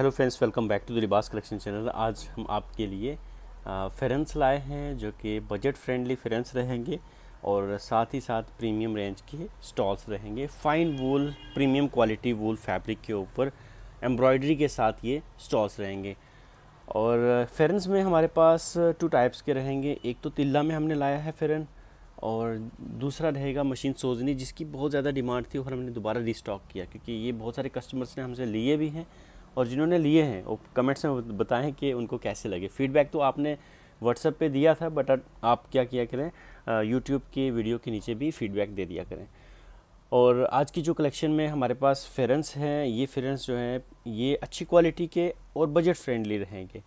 hello friends welcome back to the Libas collection channel आज हम आपके लिए फेरेंस लाए हैं जो कि बजट फ्रेंडली फेरेंस रहेंगे और साथ ही साथ प्रीमियम रेंज के स्टॉल्स रहेंगे fine wool premium quality wool fabric के ऊपर एम्ब्रॉयडरी के साथ ये स्टॉल्स रहेंगे और फेरेंस में हमारे पास टू टाइप्स के रहेंगे एक तो तिल्ला में हमने लाया है फेरन और दूसरा रहेगा मशीन सोजनी जिसकी बहुत ज़्यादा डिमांड थी और हमने दोबारा रिस्टॉक किया क्योंकि ये बहुत सारे कस्टमर्स ने हमसे लिए भी हैं और जिन्होंने लिए हैं वो कमेंट्स में बताएं कि उनको कैसे लगे फीडबैक तो आपने व्हाट्सएप पे दिया था बट आप क्या किया करें यूट्यूब के वीडियो के नीचे भी फीडबैक दे दिया करें और आज की जो कलेक्शन में हमारे पास फेरेंस हैं ये फेरेंस जो हैं ये अच्छी क्वालिटी के और बजट फ्रेंडली रहेंगे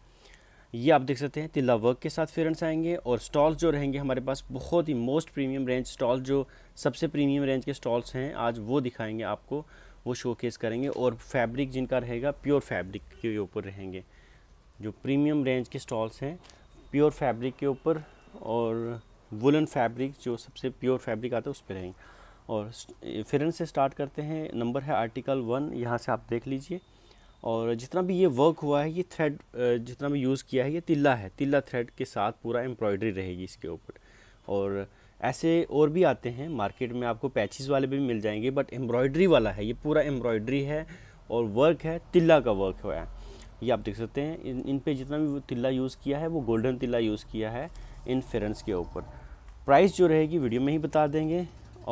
ये आप देख सकते हैं तिल्ला वर्क के साथ फेरेंस आएंगे और स्टॉल्स जो रहेंगे हमारे पास बहुत ही मोस्ट प्रीमियम रेंज स्टॉल जो सबसे प्रीमियम रेंज के स्टॉल्स हैं आज वो दिखाएंगे आपको वो शोकेस करेंगे और फैब्रिक जिनका रहेगा प्योर फैब्रिक के ऊपर रहेंगे जो प्रीमियम रेंज के स्टॉल्स हैं प्योर फैब्रिक के ऊपर और वुलन फैब्रिक जो सबसे प्योर फैब्रिक आता है उस पर रहेंगे और फिर से स्टार्ट करते हैं नंबर है आर्टिकल वन यहाँ से आप देख लीजिए और जितना भी ये वर्क हुआ है ये थ्रेड जितना भी यूज़ किया है ये तिल्ला है तिल्ला थ्रेड के साथ पूरा एम्ब्रॉयडरी रहेगी इसके ऊपर और ऐसे और भी आते हैं मार्केट में आपको पैचेस वाले भी मिल जाएंगे बट एम्ब्रॉयड्री वाला है ये पूरा एम्ब्रॉयड्री है और वर्क है तिल्ला का वर्क हुआ है ये आप देख सकते हैं इन इन पे जितना भी तिल्ला यूज़ किया है वो गोल्डन तिल्ला यूज़ किया है इन फेरेंस के ऊपर प्राइस जो रहेगी वीडियो में ही बता देंगे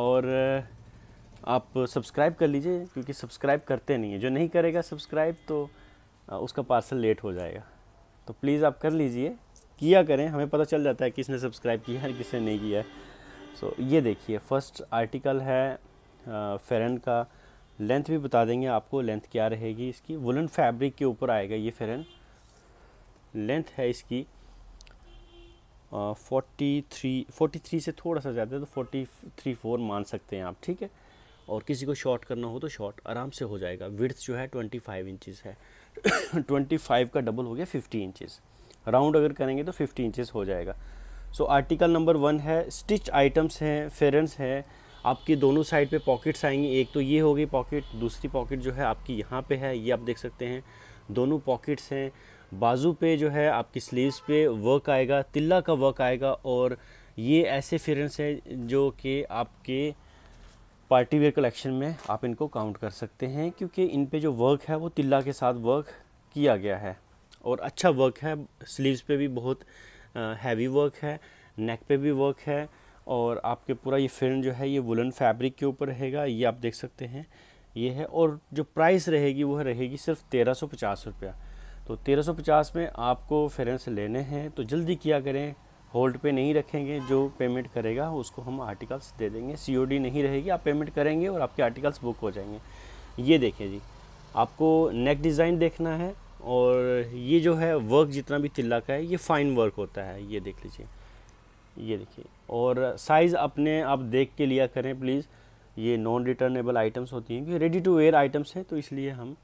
और आप सब्सक्राइब कर लीजिए क्योंकि सब्सक्राइब करते नहीं हैं जो नहीं करेगा सब्सक्राइब तो उसका पार्सल लेट हो जाएगा तो प्लीज़ आप कर लीजिए किया करें हमें पता चल जाता है किसने सब्सक्राइब किया है किसने नहीं किया है सो so, ये देखिए फर्स्ट आर्टिकल है फेरन का लेंथ भी बता देंगे आपको लेंथ क्या रहेगी इसकी वुलन फैब्रिक के ऊपर आएगा ये फेरन लेंथ है इसकी फोर्टी थ्री फोर्टी थ्री से थोड़ा सा ज़्यादा तो फोर्टी थ्री फोर मान सकते हैं आप ठीक है और किसी को शॉर्ट करना हो तो शॉर्ट आराम से हो जाएगा विड्थ जो है ट्वेंटी फाइव इंचज़ है ट्वेंटी फाइव का डबल हो गया फिफ्टी इंचज़ राउंड अगर करेंगे तो फिफ्टी इंचज़ हो जाएगा सो आर्टिकल नंबर वन है स्टिच आइटम्स हैं फेरेंस हैं आपकी दोनों साइड पे पॉकेट्स आएंगी एक तो ये हो गई पॉकेट दूसरी पॉकेट जो है आपकी यहाँ पे है ये आप देख सकते हैं दोनों पॉकेट्स हैं बाजू पे जो है आपकी स्लीव्स पे वर्क आएगा तिल्ला का वर्क आएगा और ये ऐसे फेरेंस हैं जो कि आपके पार्टी वेयर कलेक्शन में आप इनको काउंट कर सकते हैं क्योंकि इन पर जो वर्क है वो तिल्ला के साथ वर्क किया गया है और अच्छा वर्क है स्लीव्स पे भी बहुत हैवी वर्क है नेक पे भी वर्क है और आपके पूरा ये फिल्म जो है ये वुलन फैब्रिक के ऊपर रहेगा ये आप देख सकते हैं ये है और जो प्राइस रहेगी वो रहेगी सिर्फ तेरह सौ पचास रुपया तो तेरह सौ पचास में आपको फेरेंस लेने हैं तो जल्दी किया करें होल्ड पे नहीं रखेंगे जो पेमेंट करेगा उसको हम आर्टिकल्स दे देंगे सीओडी नहीं रहेगी आप पेमेंट करेंगे और आपके आर्टिकल्स बुक हो जाएंगे ये देखें जी आपको नेक डिज़ाइन देखना है और ये जो है वर्क जितना भी तिल्ला का है ये फ़ाइन वर्क होता है ये देख लीजिए ये देखिए और साइज़ अपने आप देख के लिया करें प्लीज़ ये नॉन रिटर्नेबल आइटम्स होती हैं क्योंकि रेडी टू वेयर आइटम्स हैं तो इसलिए हम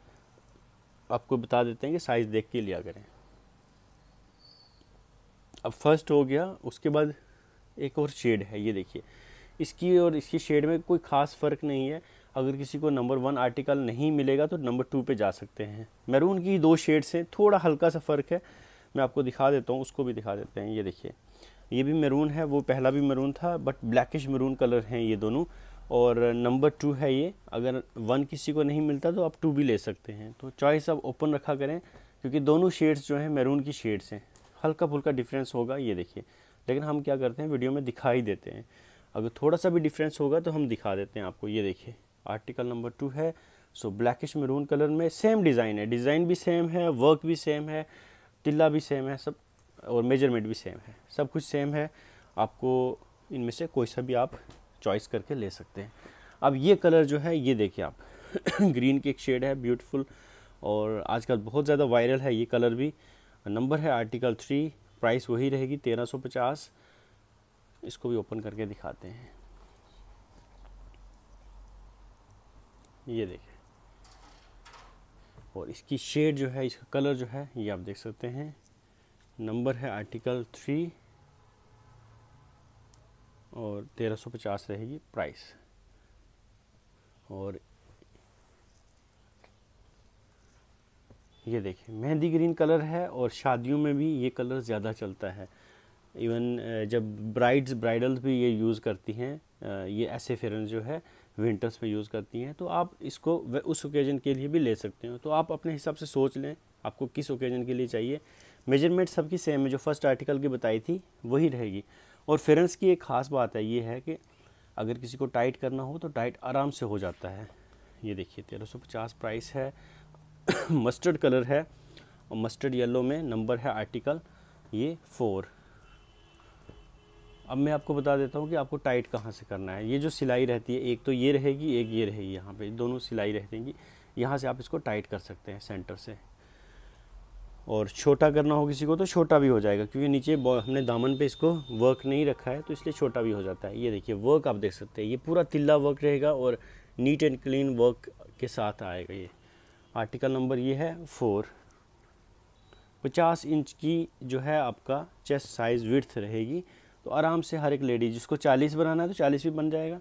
आपको बता देते हैं कि साइज़ देख के लिया करें अब फर्स्ट हो गया उसके बाद एक और शेड है ये देखिए इसकी और इसकी शेड में कोई ख़ास फ़र्क नहीं है अगर किसी को नंबर वन आर्टिकल नहीं मिलेगा तो नंबर टू पे जा सकते हैं मैरून की दो शेड्स हैं थोड़ा हल्का सा फ़र्क है मैं आपको दिखा देता हूँ उसको भी दिखा देते हैं ये देखिए ये भी मैरून है वो पहला भी मैरून था बट ब्लैकिश मैरून कलर हैं ये दोनों और नंबर टू है ये अगर वन किसी को नहीं मिलता तो आप टू भी ले सकते हैं तो चॉइस आप ओपन रखा करें क्योंकि दोनों शेड्स जो हैं मैरून की शेड्स हैं हल्का फुल्का डिफरेंस होगा ये देखिए लेकिन हम क्या करते हैं वीडियो में दिखा ही देते हैं अगर थोड़ा सा भी डिफरेंस होगा तो हम दिखा देते हैं आपको ये देखिए आर्टिकल नंबर टू है सो ब्लैकिश मरून कलर में सेम डिज़ाइन है डिज़ाइन भी सेम है वर्क भी सेम है तिल्ला भी सेम है सब और मेजरमेंट भी सेम है सब कुछ सेम है आपको इनमें से कोई सा भी आप चॉइस करके ले सकते हैं अब ये कलर जो है ये देखिए आप ग्रीन की एक शेड है ब्यूटीफुल और आजकल बहुत ज़्यादा वायरल है ये कलर भी नंबर है आर्टिकल थ्री प्राइस वही रहेगी तेरह सौ पचास इसको भी ओपन करके दिखाते हैं ये देखें और इसकी शेड जो है इसका कलर जो है ये आप देख सकते हैं नंबर है आर्टिकल थ्री और तेरह सौ पचास रहेगी प्राइस और ये देखें मेहंदी ग्रीन कलर है और शादियों में भी ये कलर ज़्यादा चलता है इवन जब ब्राइड्स ब्राइडल्स भी ये यूज़ करती हैं ये ऐसे फेरन जो है विंटर्स में यूज़ करती हैं तो आप इसको उस ओकेजन के लिए भी ले सकते हो तो आप अपने हिसाब से सोच लें आपको किस ओकेजन के लिए चाहिए मेजरमेंट सबकी सेम है जो फर्स्ट आर्टिकल की बताई थी वही रहेगी और फेरेंस की एक ख़ास बात है ये है कि अगर किसी को टाइट करना हो तो टाइट आराम से हो जाता है ये देखिए तेरह सौ पचास प्राइस है मस्टर्ड कलर है और मस्टर्ड येलो में नंबर है आर्टिकल ये फोर अब मैं आपको बता देता हूँ कि आपको टाइट कहाँ से करना है ये जो सिलाई रहती है एक तो ये रहेगी एक ये रहेगी यहाँ पे दोनों सिलाई रहेगी यहाँ से आप इसको टाइट कर सकते हैं सेंटर से और छोटा करना हो किसी को तो छोटा भी हो जाएगा क्योंकि नीचे हमने दामन पे इसको वर्क नहीं रखा है तो इसलिए छोटा भी हो जाता है ये देखिए वर्क आप देख सकते हैं ये पूरा तिल्ला वर्क रहेगा और नीट एंड क्लीन वर्क के साथ आएगा ये आर्टिकल नंबर ये है फोर पचास इंच की जो है आपका चेस्ट साइज़ विर्थ रहेगी तो आराम से हर एक लेडी जिसको चालीस बनाना है तो चालीस भी बन जाएगा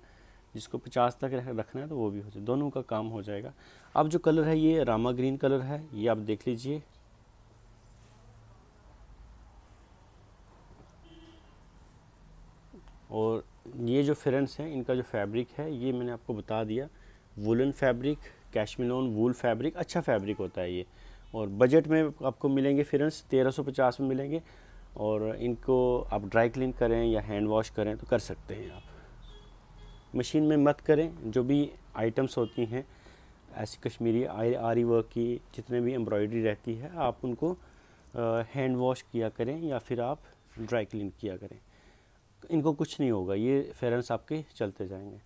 जिसको पचास तक रखना है तो वो भी हो जाए दोनों का काम हो जाएगा अब जो कलर है ये रामा ग्रीन कलर है ये आप देख लीजिए और ये जो फ्रेंड्स हैं इनका जो फैब्रिक है ये मैंने आपको बता दिया woollen fabric Cashmilon wool fabric अच्छा फैब्रिक होता है ये और बजट में आपको मिलेंगे फ्रेंड्स 1350 में मिलेंगे और इनको आप ड्राई क्लीन करें या हैंड वॉश करें तो कर सकते हैं आप मशीन में मत करें जो भी आइटम्स होती हैं ऐसी कश्मीरी आरी वर्क की जितने भी एम्ब्रॉयडरी रहती है आप उनको हैंड वॉश किया करें या फिर आप ड्राई क्लीन किया करें इनको कुछ नहीं होगा ये फेरेंस आपके चलते जाएंगे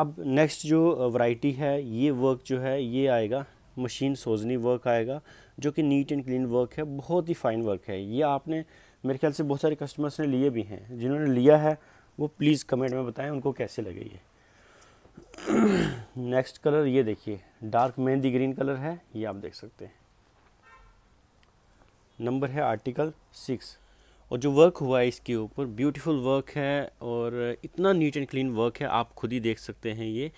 अब नेक्स्ट जो वैरायटी है ये वर्क जो है ये आएगा मशीन सोजनी वर्क आएगा जो कि नीट एंड क्लीन वर्क है बहुत ही फाइन वर्क है ये आपने मेरे ख्याल से बहुत सारे कस्टमर्स ने लिए भी हैं जिन्होंने लिया है वो प्लीज़ कमेंट में बताएं उनको कैसे लगे ये नेक्स्ट कलर ये देखिए डार्क मेहंदी ग्रीन कलर है ये आप देख सकते हैं नंबर है आर्टिकल सिक्स और जो वर्क हुआ है इसके ऊपर ब्यूटीफुल वर्क है और इतना नीट एंड क्लीन वर्क है आप खुद ही देख सकते हैं ये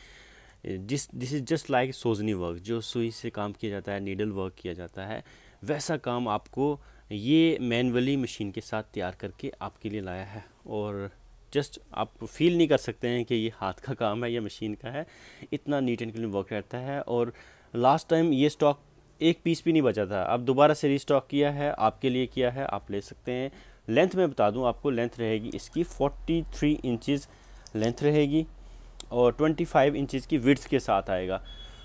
जिस this is just like sozni work जो सुई से काम किया जाता है नीडल वर्क किया जाता है वैसा काम आपको ये मैनुअली मशीन के साथ तैयार करके आपके लिए लाया है और जस्ट आप फील नहीं कर सकते हैं कि ये हाथ का काम है या मशीन का है इतना नीट एंड क्लीन वर्क रहता है और लास्ट टाइम ये स्टॉक एक पीस भी नहीं बचा था अब दोबारा से रीस्टॉक किया है आपके लिए किया है आप ले सकते हैं लेंथ में बता दूं आपको लेंथ रहेगी इसकी 43 इंचेस लेंथ रहेगी और 25 इंचेस की विड्थ के साथ आएगा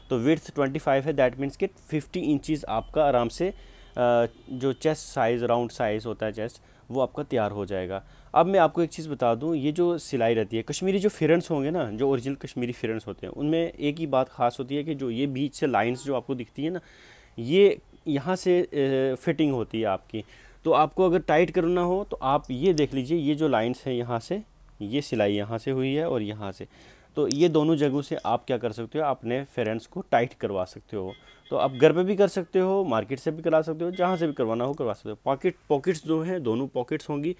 तो विड्थ 25 है दैट मीन्स कि 50 इंचेस आपका आराम से जो चेस्ट साइज़ राउंड साइज़ होता है चेस्ट वो आपका तैयार हो जाएगा अब मैं आपको एक चीज़ बता दूं ये जो सिलाई रहती है कश्मीरी जो फिरन्स होंगे ना जो ओरिजिनल कश्मीरी फिरन्स होते हैं उनमें एक ही बात खास होती है कि जो ये बीच से लाइंस जो आपको दिखती है ना ये यहाँ से फिटिंग होती है आपकी तो आपको अगर टाइट करना हो तो आप ये देख लीजिए ये जो लाइन्स हैं यहाँ से ये सिलाई यहाँ से हुई है और यहाँ से तो ये दोनों जगहों से आप क्या कर सकते हो अपने फेरेंट्स को टाइट करवा सकते हो तो आप घर पे भी कर सकते हो मार्केट से भी करा सकते हो जहाँ से भी करवाना हो करवा सकते हो पॉकेट पॉकेट्स जो हैं दोनों पॉकेट्स होंगी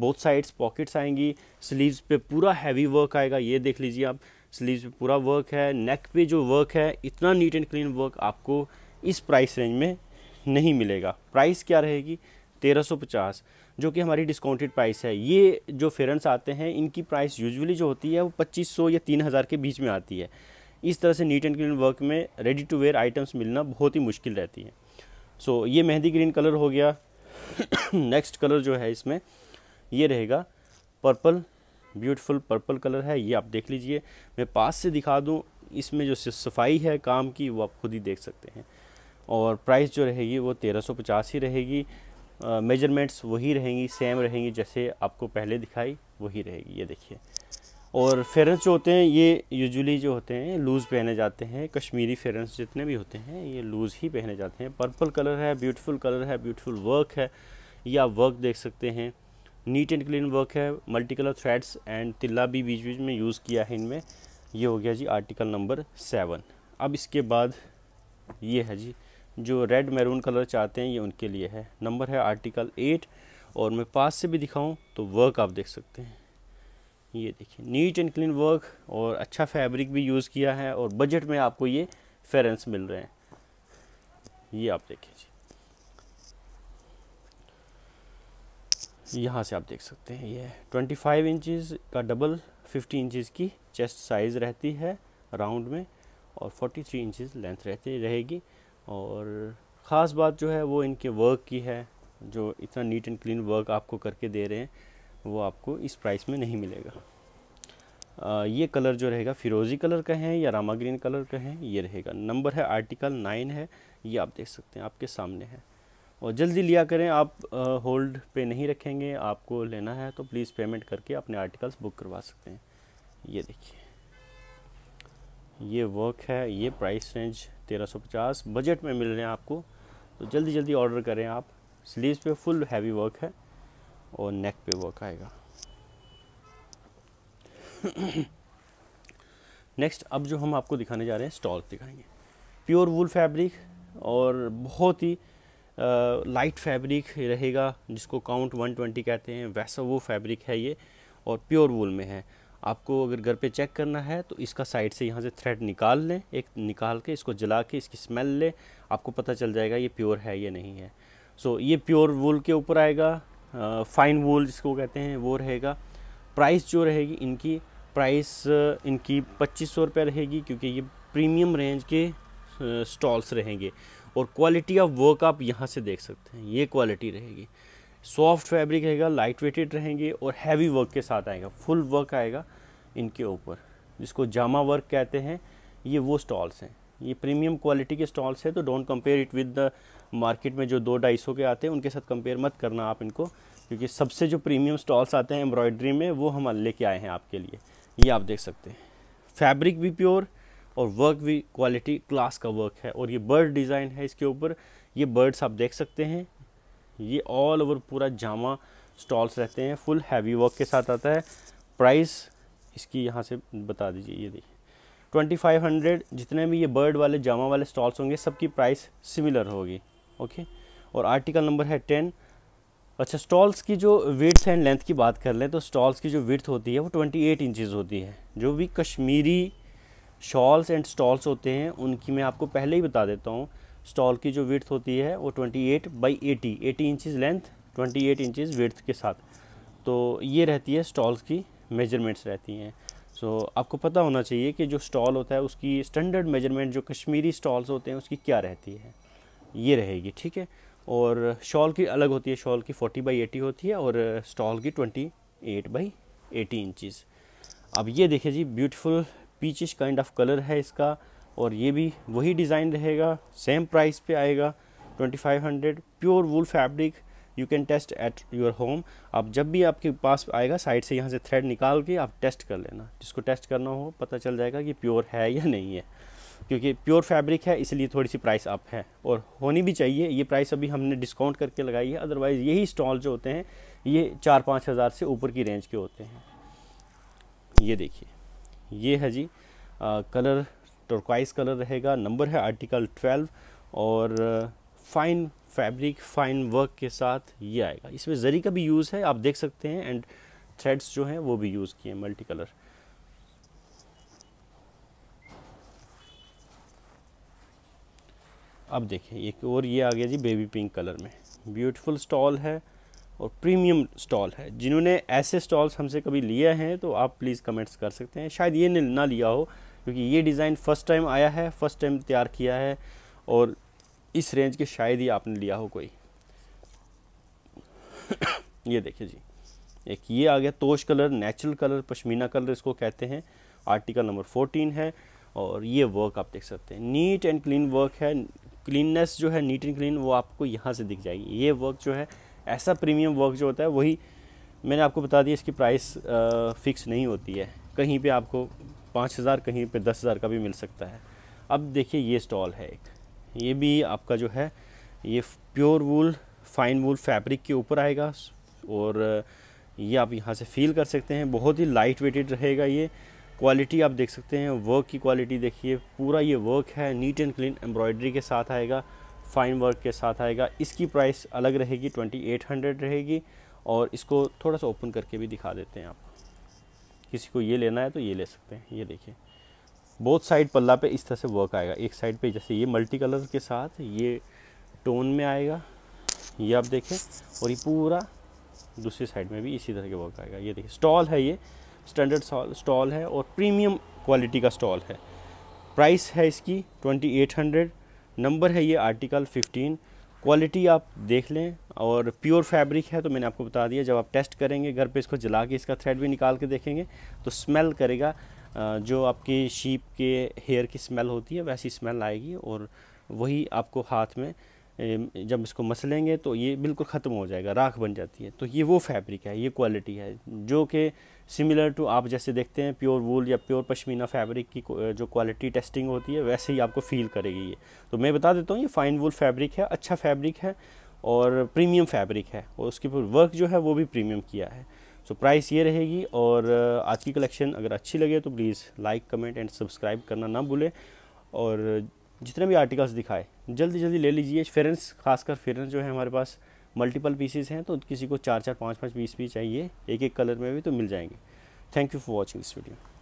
बोथ साइड्स पॉकेट्स आएंगी स्लीव्स पे पूरा हैवी वर्क आएगा ये देख लीजिए आप स्लीव्स पे पूरा वर्क है नेक पे जो वर्क है इतना नीट एंड क्लीन वर्क आपको इस प्राइस रेंज में नहीं मिलेगा प्राइस क्या रहेगी तेरह सौ पचास जो कि हमारी डिस्काउंटेड प्राइस है ये जो फेरेंट्स आते हैं इनकी प्राइस यूजुअली जो होती है वो पच्चीस सौ या तीन हज़ार के बीच में आती है इस तरह से नीट एंड क्लीन वर्क में रेडी टू वेयर आइटम्स मिलना बहुत ही मुश्किल रहती है सो so, ये मेहंदी ग्रीन कलर हो गया नेक्स्ट कलर जो है इसमें ये रहेगा पर्पल ब्यूटीफुल पर्पल कलर है ये आप देख लीजिए मैं पास से दिखा दूँ इसमें जो सफाई है काम की वो आप खुद ही देख सकते हैं और प्राइस जो रहेगी वो तेरह सौ पचास ही रहेगी मेजरमेंट्स वही रहेंगी सेम रहेंगी जैसे आपको पहले दिखाई वही रहेगी ये देखिए और फेरेंस जो होते हैं ये यूजुअली जो होते हैं लूज़ पहने जाते हैं कश्मीरी फेरेंस जितने भी होते हैं ये लूज़ ही पहने जाते हैं पर्पल कलर है ब्यूटीफुल कलर है ब्यूटीफुल वर्क है ये आप वर्क देख सकते हैं नीट एंड क्लीन वर्क है मल्टी कलर थ्रेड्स एंड तिल्ला भी बीच बीच में यूज़ किया है इनमें ये हो गया जी आर्टिकल नंबर सेवन अब इसके बाद ये है जी जो रेड मैरून कलर चाहते हैं ये उनके लिए है नंबर है आर्टिकल एट और मैं पास से भी दिखाऊं तो वर्क आप देख सकते हैं ये देखिए नीट एंड क्लीन वर्क और अच्छा फैब्रिक भी यूज़ किया है और बजट में आपको ये फेरेंस मिल रहे हैं ये आप देखिए जी यहाँ से आप देख सकते हैं ये 25 इंचज का डबल 50 इंचज़ की चेस्ट साइज़ रहती है राउंड में और 43 इंचज लेंथ रहती रहेगी और ख़ास बात जो है वो इनके वर्क की है जो इतना नीट एंड क्लीन वर्क आपको करके दे रहे हैं वो आपको इस प्राइस में नहीं मिलेगा आ, ये कलर जो रहेगा फिरोज़ी कलर का है या रामा ग्रीन कलर का है ये रहेगा नंबर है आर्टिकल नाइन है ये आप देख सकते हैं आपके सामने है और जल्दी लिया करें आप होल्ड पे नहीं रखेंगे आपको लेना है तो प्लीज़ पेमेंट करके अपने आर्टिकल्स बुक करवा सकते हैं ये देखिए ये वर्क है ये प्राइस रेंज 1350 बजट में मिल रहे हैं आपको तो जल्दी जल्दी ऑर्डर करें आप स्लीव्स पे फुल हैवी वर्क है और नेक पे वर्क आएगा नेक्स्ट अब जो हम आपको दिखाने जा रहे हैं स्टॉल दिखाएंगे प्योर वूल फैब्रिक और बहुत ही लाइट फैब्रिक रहेगा जिसको काउंट 120 कहते हैं वैसा वो फैब्रिक है ये और प्योर वूल में है आपको अगर घर पे चेक करना है तो इसका साइड से यहाँ से थ्रेड निकाल लें एक निकाल के इसको जला के इसकी स्मेल लें आपको पता चल जाएगा ये प्योर है या नहीं है सो so, ये प्योर वूल के ऊपर आएगा फाइन वूल जिसको कहते हैं वो रहेगा प्राइस जो रहेगी इनकी प्राइस इनकी पच्चीस सौ रुपये रहेगी क्योंकि ये प्रीमियम रेंज के स्टॉल्स रहेंगे और क्वालिटी ऑफ वर्क आप यहाँ से देख सकते हैं ये क्वालिटी रहेगी सॉफ्ट फैब्रिक रहेगा लाइट वेटेड रहेंगे और हैवी वर्क के साथ आएगा फुल वर्क आएगा इनके ऊपर जिसको जामा वर्क कहते हैं ये वो स्टॉल्स हैं ये प्रीमियम क्वालिटी के स्टॉल्स है तो don't compare it with the market में जो दो ढाई सौ के आते हैं उनके साथ कंपेयर मत करना आप इनको क्योंकि सबसे जो प्रीमियम स्टॉल्स आते हैं एम्ब्रॉयड्री में वो हम लेके आए हैं आपके लिए ये आप देख सकते हैं फैब्रिक भी प्योर और वर्क भी क्वालिटी क्लास का वर्क है और ये बर्ड डिज़ाइन है इसके ऊपर ये बर्ड्स आप देख सकते हैं ये ऑल ओवर पूरा जामा स्टॉल्स रहते हैं फुल हैवी वर्क के साथ आता है प्राइस इसकी यहाँ से बता दीजिए ये देखिए 2500 जितने भी ये बर्ड वाले जामा वाले स्टॉल्स होंगे सबकी प्राइस सिमिलर होगी ओके और आर्टिकल नंबर है टेन अच्छा स्टॉल्स की जो विड्थ एंड लेंथ की बात कर लें तो स्टॉल्स की जो विड्थ होती है वो 28 इंचेस होती है जो भी कश्मीरी शॉल्स एंड स्टॉल्स होते हैं उनकी मैं आपको पहले ही बता देता हूँ स्टॉल की जो विड्थ होती है वो twenty eight by eighty eighty inches length twenty eight inches width के साथ तो ये रहती है स्टॉल्स की मेजरमेंट्स रहती हैं सो so, आपको पता होना चाहिए कि जो स्टॉल होता है उसकी स्टैंडर्ड मेजरमेंट जो कश्मीरी स्टॉल्स होते हैं उसकी क्या रहती है ये रहेगी ठीक है और शॉल की अलग होती है शॉल की 40 बाई 80 होती है और स्टॉल की 28 बाई एटी इंचिस अब ये देखिए जी beautiful peachish kind of colour है इसका और ये भी वही डिज़ाइन रहेगा सेम प्राइस पे आएगा 2500 pure wool fabric you can test at your home आप जब भी आपके पास आएगा साइड से यहाँ से थ्रेड निकाल के आप टेस्ट कर लेना जिसको टेस्ट करना हो पता चल जाएगा कि प्योर है या नहीं है क्योंकि प्योर फैब्रिक है इसलिए थोड़ी सी प्राइस अप है और होनी भी चाहिए ये प्राइस अभी हमने डिस्काउंट करके लगाई है अदरवाइज़ यही स्टॉल जो होते हैं ये चार पाँच हज़ार से ऊपर की रेंज के होते हैं ये देखिए ये है जी आ, कलर टर्कवाइज कलर रहेगा नंबर है आर्टिकल ट्वेल्व और फाइन फैब्रिक फाइन वर्क के साथ ये आएगा इसमें जरी का भी यूज़ है आप देख सकते हैं एंड थ्रेड्स जो हैं वो भी यूज़ किए हैं मल्टी कलर अब देखें एक और ये आ गया जी बेबी पिंक कलर में ब्यूटीफुल स्टॉल है और प्रीमियम स्टॉल है जिन्होंने ऐसे स्टॉल्स हमसे कभी लिए हैं तो आप प्लीज़ कमेंट्स कर सकते हैं शायद ये ना लिया हो क्योंकि ये डिज़ाइन फ़र्स्ट टाइम आया है फ़र्स्ट टाइम तैयार किया है और इस रेंज के शायद ही आपने लिया हो कोई ये देखिए जी एक ये आ गया तोश colour natural colour pashmina colour इसको कहते हैं आर्टिकल नंबर फोर्टीन है और ये वर्क आप देख सकते हैं नीट एंड क्लीन वर्क है क्लीननेस जो है नीट एंड क्लीन वो आपको यहाँ से दिख जाएगी ये वर्क जो है ऐसा प्रीमियम वर्क जो होता है वही मैंने आपको बता दिया इसकी प्राइस फिक्स नहीं होती है कहीं पे आपको पाँच हज़ार कहीं पे दस हज़ार का भी मिल सकता है अब देखिए ये स्टॉल है एक ये भी आपका जो है ये pure wool fine wool fabric के ऊपर आएगा और ये आप यहाँ से फील कर सकते हैं बहुत ही लाइट वेटेड रहेगा ये क्वालिटी आप देख सकते हैं वर्क की क्वालिटी देखिए पूरा ये वर्क है नीट एंड क्लीन एम्ब्रॉयडरी के साथ आएगा फाइन वर्क के साथ आएगा इसकी प्राइस अलग रहेगी ट्वेंटी एट हंड्रेड रहेगी और इसको थोड़ा सा ओपन करके भी दिखा देते हैं आप किसी को ये लेना है तो ये ले सकते हैं ये देखिए बोथ साइड पल्ला पे इस तरह से वर्क आएगा एक साइड पे जैसे ये मल्टी कलर के साथ ये टोन में आएगा ये आप देखें और ये पूरा दूसरी साइड में भी इसी तरह के वर्क आएगा ये देखिए स्टॉल है ये स्टैंडर्ड स्टॉल है और प्रीमियम क्वालिटी का स्टॉल है प्राइस है इसकी ट्वेंटी एट हंड्रेड नंबर है ये आर्टिकल फिफ्टीन क्वालिटी आप देख लें और प्योर फैब्रिक है तो मैंने आपको बता दिया जब आप टेस्ट करेंगे घर पे इसको जला के इसका थ्रेड भी निकाल के देखेंगे तो स्मेल करेगा जो आपके शीप के हेयर की स्मेल होती है वैसी स्मेल आएगी और वही आपको हाथ में जब इसको मसलेंगे तो ये बिल्कुल ख़त्म हो जाएगा राख बन जाती है तो ये वो फैब्रिक है ये क्वालिटी है जो कि सिमिलर टू आप जैसे देखते हैं प्योर वूल या प्योर पश्मीना फैब्रिक की जो क्वालिटी टेस्टिंग होती है वैसे ही आपको फील करेगी ये तो मैं बता देता हूँ ये फ़ाइन वूल फैब्रिक है अच्छा फैब्रिक है और प्रीमियम फैब्रिक है और उसके ऊपर वर्क जो है वो भी प्रीमियम किया है सो so, प्राइस ये रहेगी और uh, आज की कलेक्शन अगर अच्छी लगे तो please like comment and subscribe करना ना भूलें और जितने भी आर्टिकल्स दिखाए जल्दी जल्दी ले लीजिए फेरेंस खासकर फेरेंस जो है हमारे पास मल्टीपल पीसेस हैं तो किसी को चार चार पाँच पाँच पीस भी चाहिए एक एक कलर में भी तो मिल जाएंगे thank you for watching this video